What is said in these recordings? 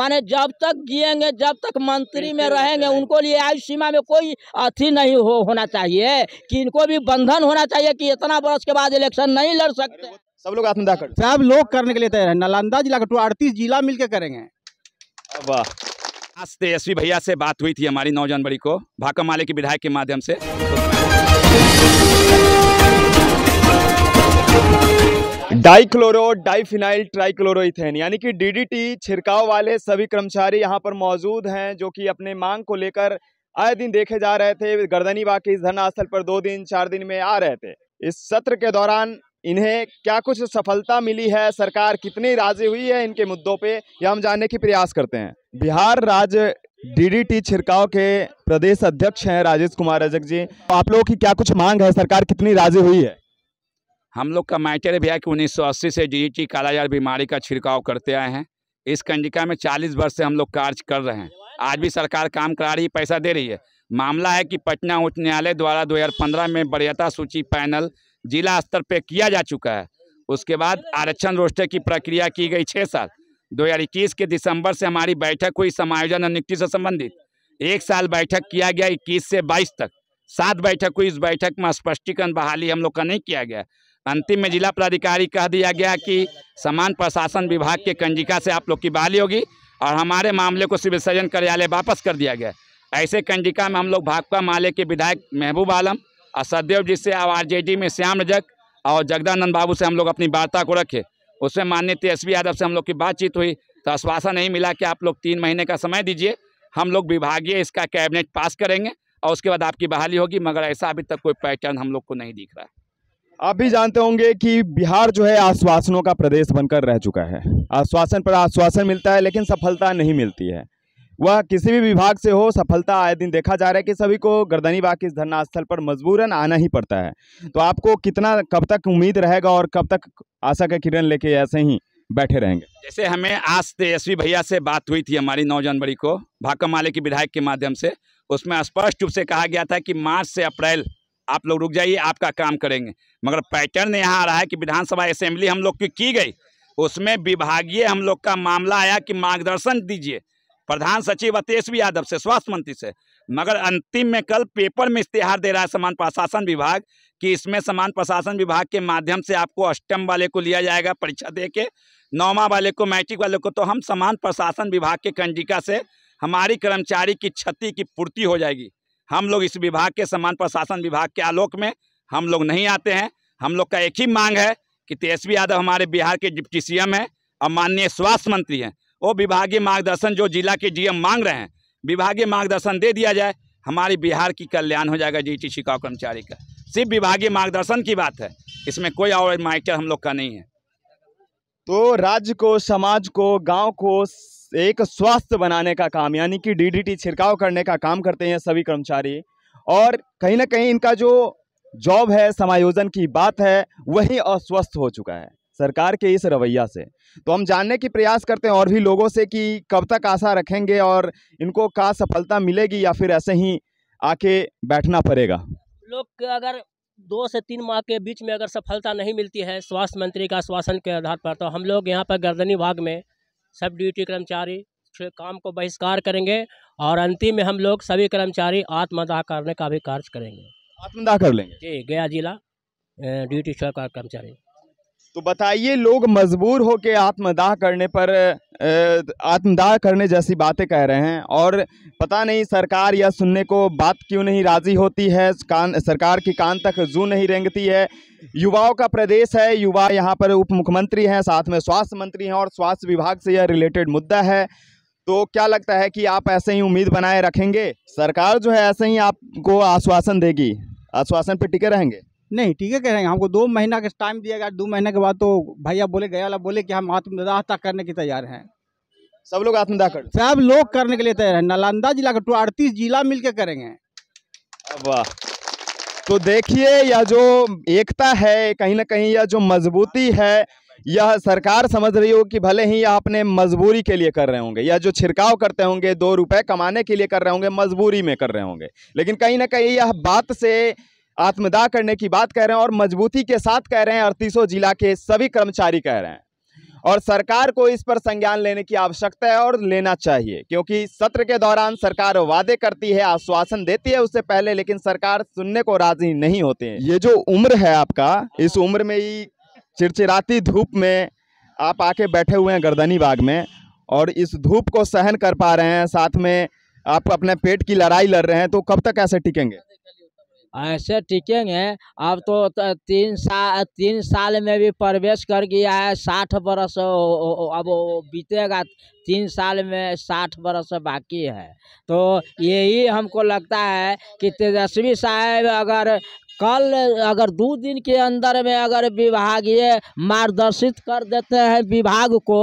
माने जब तक जियेंगे जब तक मंत्री में रहेंगे उनको लिए आयु सीमा में कोई अथी नहीं हो होना चाहिए कि इनको भी बंधन होना चाहिए कि इतना वर्ष के बाद इलेक्शन नहीं लड़ सकते सब लोग आत्मदाह कर सब लोग करने के लिए तैयार है नालंदा जिला का अड़तीस जिला मिलकर करेंगे वाह आज तेजस्वी भैया से बात हुई थी हमारी नौजवान बड़ी को भाकम माले के विधायक के माध्यम से डाइक्लोरो डाइफिनाइल ट्राइक्लोरोइथेन यानी कि डीडीटी छिड़काव वाले सभी कर्मचारी यहाँ पर मौजूद हैं जो कि अपने मांग को लेकर आए दिन देखे जा रहे थे गर्दनी बाग के इस धरना स्थल पर दो दिन चार दिन में आ रहे थे इस सत्र के दौरान इन्हें क्या कुछ सफलता मिली है सरकार कितनी राजी हुई है इनके मुद्दों पे यह हम जानने की प्रयास करते हैं बिहार राज्य डीडीटी छिड़काव के प्रदेश अध्यक्ष हैं राजेश कुमार रजक जी आप लोगों की क्या कुछ मांग है सरकार कितनी राजी हुई है हम लोग का मैटर भी है कि 1980 से डीजीटी कालाजार बीमारी का छिड़काव करते आए हैं इस कंडिका में 40 वर्ष से हम लोग कार्य कर रहे हैं आज भी सरकार काम करा रही पैसा दे रही है मामला है कि पटना उच्च न्यायालय द्वारा 2015 में वरीयता सूची पैनल जिला स्तर पर किया जा चुका है उसके बाद आरक्षण रोस्टर की प्रक्रिया की गई छः साल इक्कीस के दिसंबर से हमारी बैठक हुई समायोजन और नियुक्ति से संबंधित एक साल बैठक किया गया इक्कीस से बाईस तक सात बैठक हुई इस बैठक में स्पष्टीकरण बहाली हम लोग का नहीं किया गया अंतिम में जिला पदाधिकारी कह दिया गया कि समान प्रशासन विभाग के कंजिका से आप लोग की बहाली होगी और हमारे मामले को सिविल सर्जन कार्यालय वापस कर दिया गया ऐसे कंजिका में हम लोग भाकपा माले के विधायक महबूब आलम और सदेव जी से और आर में श्याम रजक और जगदानंद बाबू से हम लोग अपनी वार्ता को रखे उसमें माननीय तेजस्वी यादव से हम लोग की बातचीत हुई तो आश्वासन नहीं मिला कि आप लोग तीन महीने का समय दीजिए हम लोग विभागीय इसका कैबिनेट पास करेंगे और उसके बाद आपकी बहाली होगी मगर ऐसा अभी तक कोई पैटर्न हम लोग को नहीं दिख रहा है आप भी जानते होंगे कि बिहार जो है आश्वासनों का प्रदेश बनकर रह चुका है आश्वासन पर आश्वासन मिलता है लेकिन सफलता नहीं मिलती है वह किसी भी विभाग से हो सफलता आए दिन देखा जा रहा है कि सभी को गर्दनी बाग इस धरना स्थल पर मजबूरन आना ही पड़ता है तो आपको कितना कब तक उम्मीद रहेगा और कब तक आशा का किरण लेके ऐसे ही बैठे रहेंगे जैसे हमें आज तेजस्वी भैया से बात हुई थी हमारी नौ जनवरी को भाकम माले के विधायक के माध्यम से उसमें स्पष्ट रूप से कहा गया था कि मार्च से अप्रैल आप लोग रुक जाइए आपका काम करेंगे मगर पैटर्न यहाँ आ रहा है कि विधानसभा असेंबली हम लोग की की गई उसमें विभागीय हम लोग का मामला आया कि मार्गदर्शन दीजिए प्रधान सचिव तेजस्वी यादव से स्वास्थ्य मंत्री से मगर अंतिम में कल पेपर में इश्तेहार दे रहा है समान प्रशासन विभाग कि इसमें समान प्रशासन विभाग के माध्यम से आपको अष्टम वाले को लिया जाएगा परीक्षा दे के नौवा वाले को मैट्रिक वाले को तो हम समान प्रशासन विभाग के कंजिका से हमारी कर्मचारी की क्षति की पूर्ति हो जाएगी हम लोग इस विभाग के सम्मान प्रशासन विभाग के आलोक में हम लोग नहीं आते हैं हम लोग का एक ही मांग है कि तेजस्वी यादव हमारे बिहार के डिप्टी सी हैं और माननीय स्वास्थ्य मंत्री हैं वो विभागीय मार्गदर्शन जो जिला के जीएम मांग रहे हैं विभागीय मार्गदर्शन दे दिया जाए हमारे बिहार की कल्याण हो जाएगा जी टी कर्मचारी का सिर्फ विभागीय मार्गदर्शन की बात है इसमें कोई और माइचर हम लोग का नहीं है तो राज्य को समाज को गांव को एक स्वास्थ्य बनाने का काम यानी कि डीडीटी छिड़काव करने का काम करते हैं सभी कर्मचारी और कहीं ना कहीं इनका जो जॉब है समायोजन की बात है वही अस्वस्थ हो चुका है सरकार के इस रवैया से तो हम जानने की प्रयास करते हैं और भी लोगों से कि कब तक आशा रखेंगे और इनको का सफलता मिलेगी या फिर ऐसे ही आके बैठना पड़ेगा लोग अगर दो से तीन माह के बीच में अगर सफलता नहीं मिलती है स्वास्थ्य मंत्री का आश्वासन के आधार पर तो हम लोग यहाँ पर गर्दनी भाग में सब ड्यूटी कर्मचारी काम को बहिष्कार करेंगे और अंतिम में हम लोग सभी कर्मचारी आत्मदाह करने का भी कार्य करेंगे आत्मदाह कर लेंगे जी गया जिला ड्यूटी कर्मचारी तो बताइए लोग मजबूर होकर आत्मदाह करने पर आत्मदाह करने जैसी बातें कह रहे हैं और पता नहीं सरकार यह सुनने को बात क्यों नहीं राज़ी होती है कान सरकार की कान तक जू नहीं रेंगती है युवाओं का प्रदेश है युवा यहाँ पर उप मुख्यमंत्री हैं साथ में स्वास्थ्य मंत्री हैं और स्वास्थ्य विभाग से यह रिलेटेड मुद्दा है तो क्या लगता है कि आप ऐसे ही उम्मीद बनाए रखेंगे सरकार जो है ऐसे ही आपको आश्वासन देगी आश्वासन पर टिके रहेंगे नहीं ठीक है कह रहे हैं हमको दो महीना का टाइम दिया गया दो महीने के बाद तो भैया बोले गया वाला बोले कि हम आत्मदाह करने की तैयार हैं सब लोग आत्मदाह कर सब लोग करने के लिए तैयार हैं नालंदा जिला का अड़तीस जिला मिलकर करेंगे वाह तो देखिए यह जो एकता है कहीं ना कहीं यह जो मजबूती है यह सरकार समझ रही हो कि भले ही यह अपने मजबूरी के लिए कर रहे होंगे या जो छिड़काव करते होंगे दो रुपए कमाने के लिए कर रहे होंगे मजबूरी में कर रहे होंगे लेकिन कहीं ना कहीं यह बात से आत्मदाह करने की बात कह रहे हैं और मजबूती के साथ कह रहे हैं अड़तीसों जिला के सभी कर्मचारी कह रहे हैं और सरकार को इस पर संज्ञान लेने की आवश्यकता है और लेना चाहिए क्योंकि सत्र के दौरान सरकार वादे करती है आश्वासन देती है उससे पहले लेकिन सरकार सुनने को राजी नहीं होते हैं ये जो उम्र है आपका इस उम्र में ही चिड़चिड़ाती धूप में आप आके बैठे हुए हैं गर्दनी बाग में और इस धूप को सहन कर पा रहे हैं साथ में आप अपने पेट की लड़ाई लड़ रहे हैं तो कब तक ऐसे टिकेंगे ऐसे टिकेंगे अब तो तीन साल तीन साल में भी प्रवेश कर गया है साठ बरस अब बीतेगा तीन साल में साठ बरस बाकी है तो यही हमको लगता है कि तेजस्वी साहब अगर कल अगर दो दिन के अंदर में अगर विभागीय मार्गदर्शित कर देते हैं विभाग को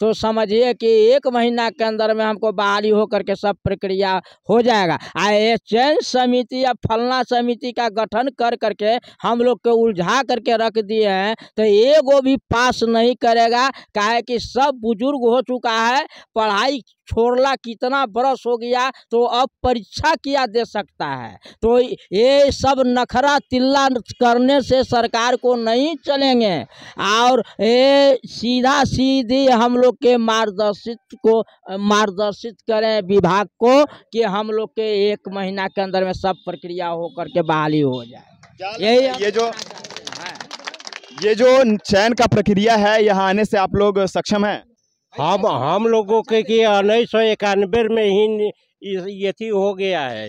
तो समझिए कि एक महीना के अंदर में हमको बहाली होकर के सब प्रक्रिया हो जाएगा आ चयन समिति या फलना समिति का गठन कर करके हम लोग को उलझा करके रख दिए हैं तो ये गो भी पास नहीं करेगा काहे कि सब बुजुर्ग हो चुका है पढ़ाई छोड़ला कितना बरस हो गया तो अब परीक्षा किया दे सकता है तो ये सब नखरा तिल्ला करने से सरकार को नहीं चलेंगे और ये सीधा सीधी हम लोग के मार्गदर्शित को मार्गदर्शित करें विभाग को कि हम लोग के एक महीना के अंदर में सब प्रक्रिया होकर के बहाली हो जाए यही ये जो ये जो चयन का प्रक्रिया है यहाँ आने से आप लोग सक्षम है हम हम लोगों के कि उन्नीस सौ इक्यानवे में ही ये थी हो गया है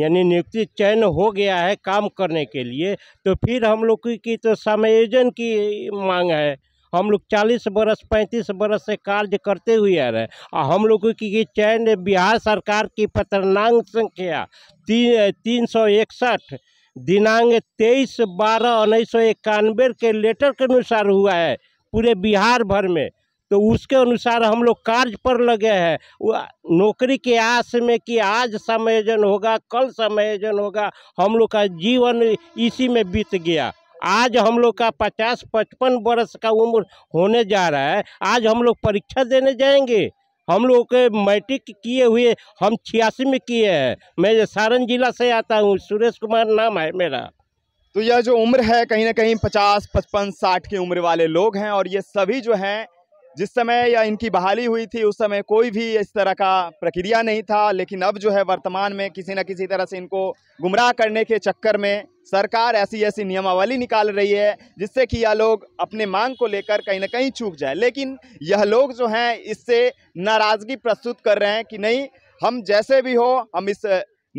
यानी नियुक्ति चयन हो गया है काम करने के लिए तो फिर हम लोग की, की तो समायोजन की मांग है हम लोग चालीस बरस पैंतीस बरस से कार्य करते हुए आ रहे हैं और हम लोगों की चयन बिहार सरकार की पत्रनांग संख्या तीन तीन सौ इकसठ दिनांक तेईस बारह उन्नीस सौ इक्यानवे के लेटर के अनुसार हुआ है पूरे बिहार भर में तो उसके अनुसार हम लोग कार्य पर लगे हैं नौकरी के आस में कि आज समायोजन होगा कल समायोजन होगा हम लोग का जीवन इसी में बीत गया आज हम लोग का पचास पचपन वर्ष का उम्र होने जा रहा है आज हम लोग परीक्षा देने जाएंगे हम लोग के मैट्रिक किए हुए हम छियासी में किए हैं मैं सारण जिला से आता हूँ सुरेश कुमार नाम है मेरा तो यह जो उम्र है कहीं ना कहीं पचास पचपन साठ की उम्र वाले लोग हैं और ये सभी जो हैं जिस समय या इनकी बहाली हुई थी उस समय कोई भी इस तरह का प्रक्रिया नहीं था लेकिन अब जो है वर्तमान में किसी न किसी तरह से इनको गुमराह करने के चक्कर में सरकार ऐसी ऐसी नियमावली निकाल रही है जिससे कि यह लोग अपने मांग को लेकर कहीं ना कहीं चूक जाए लेकिन यह लोग जो हैं इससे नाराज़गी प्रस्तुत कर रहे हैं कि नहीं हम जैसे भी हो हम इस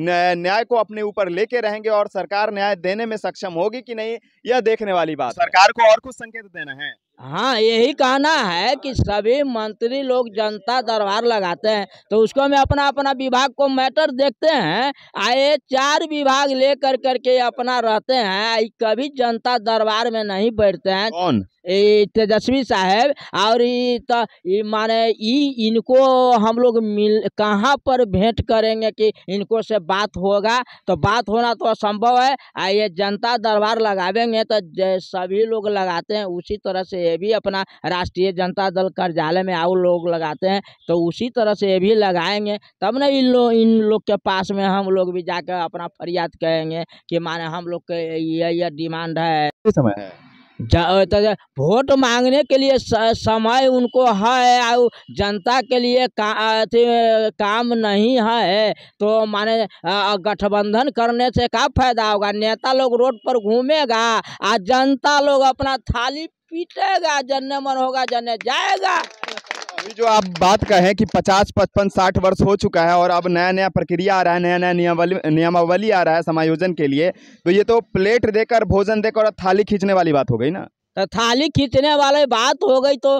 न्याय को अपने ऊपर लेके रहेंगे और सरकार न्याय देने में सक्षम होगी कि नहीं यह देखने वाली बात सरकार को और कुछ संकेत देना है हाँ यही कहना है कि सभी मंत्री लोग जनता दरबार लगाते हैं तो उसको में अपना अपना विभाग को मैटर देखते हैं आए चार विभाग लेकर करके अपना रहते हैं कभी जनता दरबार में नहीं बैठते हैं कौन तेजस्वी साहब और ये माने ई इनको हम लोग मिल कहाँ पर भेंट करेंगे कि इनको से बात होगा तो बात होना तो असंभव है आ ये जनता दरबार लगावेंगे तो सभी लोग लगाते हैं उसी तरह से भी अपना राष्ट्रीय जनता दल कार्यालय में आओ लोग लगाते हैं तो उसी तरह से ये भी लगाएंगे तब ना इन लोग इन लोग के पास में हम लोग भी जाकर अपना फरियाद कहेंगे कि माने हम लोग के ये ये डिमांड है समय है तो वोट मांगने के लिए समय उनको है और जनता के लिए का, काम नहीं है तो माने गठबंधन करने से क्या फायदा होगा नेता लोग रोड पर घूमेगा और जनता लोग अपना थाली पीटेगा जन्ने मन होगा जन्ने जाएगा अभी जो आप बात कहें कि 50, पचपन साठ वर्ष हो चुका है और अब नया नया प्रक्रिया आ रहा है नया नया नियमावली नियमावली आ रहा है समायोजन के लिए तो ये तो प्लेट देकर भोजन देकर और थाली खींचने वाली बात हो गई ना तो थाली खींचने वाले बात हो गई तो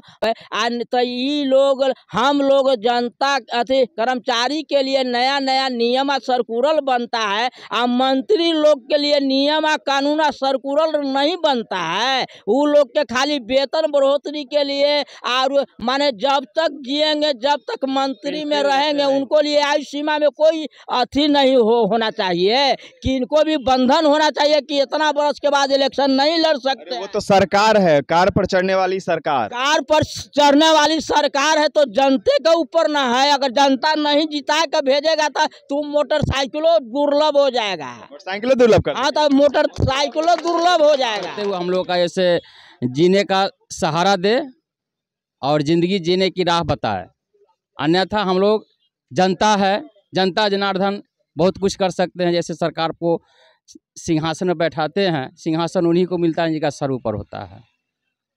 तो ये लोग हम लोग जनता अथी कर्मचारी के लिए नया नया नियम आ सर्कुलर बनता है आ मंत्री लोग के लिए नियम आ कानून आ सर्कुलर नहीं बनता है वो लोग के खाली वेतन बढ़ोतरी के लिए और माने जब तक जिएंगे जब तक मंत्री में रहेंगे उनको लिए आयु सीमा में कोई अथी नहीं हो होना चाहिए कि इनको भी बंधन होना चाहिए कि इतना बरस के बाद इलेक्शन नहीं लड़ सकते वो तो सरकार सरकार है कार पर चढ़ने वाली सरकार कार पर चढ़ने वाली सरकार है तो जनते के ऊपर ना है अगर जनता नहीं जिता के भेजेगा तो तुम मोटरसाइकिलो दुर्लभ हो जाएगा मोटरसाइकिलो दुर्लभ कर हाँ तो मोटरसाइकिलो दुर्लभ हो जाएगा तो हम लोग का ऐसे जीने का सहारा दे और जिंदगी जीने की राह बताए अन्यथा हम लोग जनता है जनता जनार्दन बहुत कुछ कर सकते हैं जैसे सरकार को सिंहासन में बैठाते हैं सिंहासन उन्हीं को मिलता है जिनका सर ऊपर होता है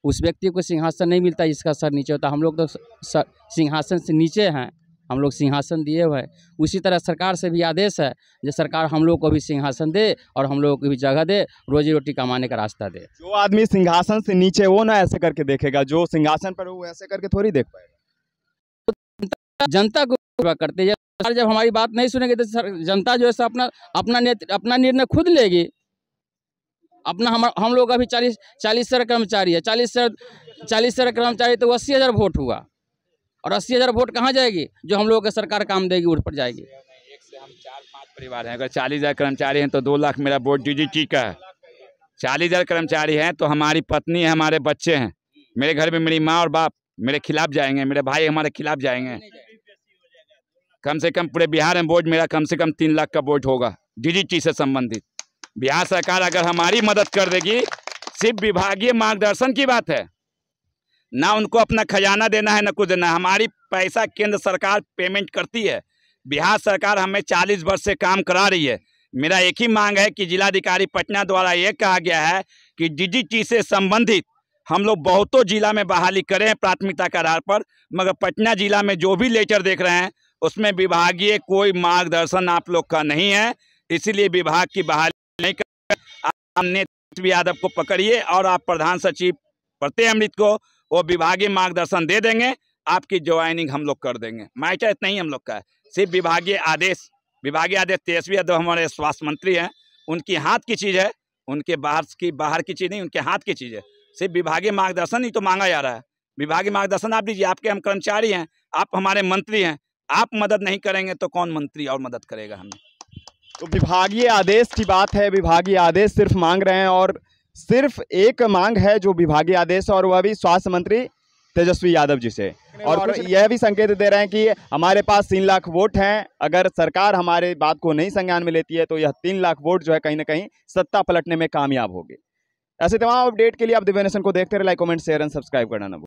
उस व्यक्ति को सिंहासन नहीं मिलता जिसका सर नीचे होता हम लोग तो सिंहासन से नीचे हैं हम लोग सिंहासन दिए हुए उसी तरह सरकार से भी आदेश है जो सरकार हम लोग को भी सिंहासन दे और हम लोग को भी जगह दे रोजी रोटी कमाने का रास्ता दे जो आदमी सिंहासन से नीचे वो ना ऐसे करके देखेगा जो सिंहासन पर वो ऐसे करके थोड़ी देख पाएगा जनता को सेवा करते हैं जब हमारी बात नहीं सुनेगी तो सर जनता जो है अपना अपना अपना निर्णय खुद लेगी अपना हम हम लोग अभी चालीस चालीस हजार कर्मचारी है चालीस हजार चालीस हजार कर्मचारी तो अस्सी हज़ार वोट हुआ और अस्सी हज़ार वोट कहाँ जाएगी जो हम लोगों का सरकार काम देगी उठ पर जाएगी एक से हम चार पाँच परिवार हैं अगर चालीस हज़ार कर्मचारी हैं तो दो लाख मेरा वोट डीजीटी का है चालीस हज़ार कर्मचारी हैं तो हमारी पत्नी है हमारे बच्चे हैं मेरे घर में मेरी माँ और बाप मेरे खिलाफ जाएंगे मेरे भाई हमारे खिलाफ जाएंगे कम से कम पूरे बिहार में बोर्ड मेरा कम से कम तीन लाख का बोर्ड होगा डिजिटी से संबंधित बिहार सरकार अगर हमारी मदद कर देगी सिर्फ विभागीय मार्गदर्शन की बात है ना उनको अपना खजाना देना है ना कुछ देना है हमारी पैसा केंद्र सरकार पेमेंट करती है बिहार सरकार हमें चालीस वर्ष से काम करा रही है मेरा एक ही मांग है कि जिलाधिकारी पटना द्वारा ये कहा गया है कि डिजिटी से संबंधित हम लोग बहुतों जिला में बहाली करें प्राथमिकता के आधार पर मगर पटना जिला में जो भी लेटर देख रहे हैं उसमें विभागीय कोई मार्गदर्शन आप लोग का नहीं है इसीलिए विभाग की बहाली नहीं कर हमने यादव को पकड़िए और आप प्रधान सचिव प्रत्ये अमृत को वो विभागीय मार्गदर्शन दे देंगे आपकी ज्वाइनिंग हम लोग कर देंगे मायचा इतना ही हम लोग का है सिर्फ विभागीय आदेश विभागीय आदेश तेजस्वी यादव हमारे स्वास्थ्य मंत्री हैं उनकी हाथ की चीज़ है उनके बाहर की बाहर की चीज़ नहीं उनके हाथ की चीज़ है सिर्फ विभागीय मार्गदर्शन ही तो मांगा जा रहा है विभागीय मार्गदर्शन आप दीजिए आपके हम कर्मचारी हैं आप हमारे मंत्री हैं आप मदद नहीं करेंगे तो कौन मंत्री और मदद करेगा हमें तो विभागीय आदेश की बात है विभागीय आदेश सिर्फ मांग रहे हैं और सिर्फ एक मांग है जो विभागीय आदेश और वह भी स्वास्थ्य मंत्री तेजस्वी यादव जी से और, यह भी संकेत दे रहे हैं कि हमारे पास तीन लाख वोट हैं अगर सरकार हमारे बात को नहीं संज्ञान में लेती है तो यह तीन लाख वोट जो है कहीं ना कहीं सत्ता पलटने में कामयाब होगी ऐसे तमाम अपडेट के लिए आप दिव्य नेशन को देखते रहे like comment share and subscribe करना ना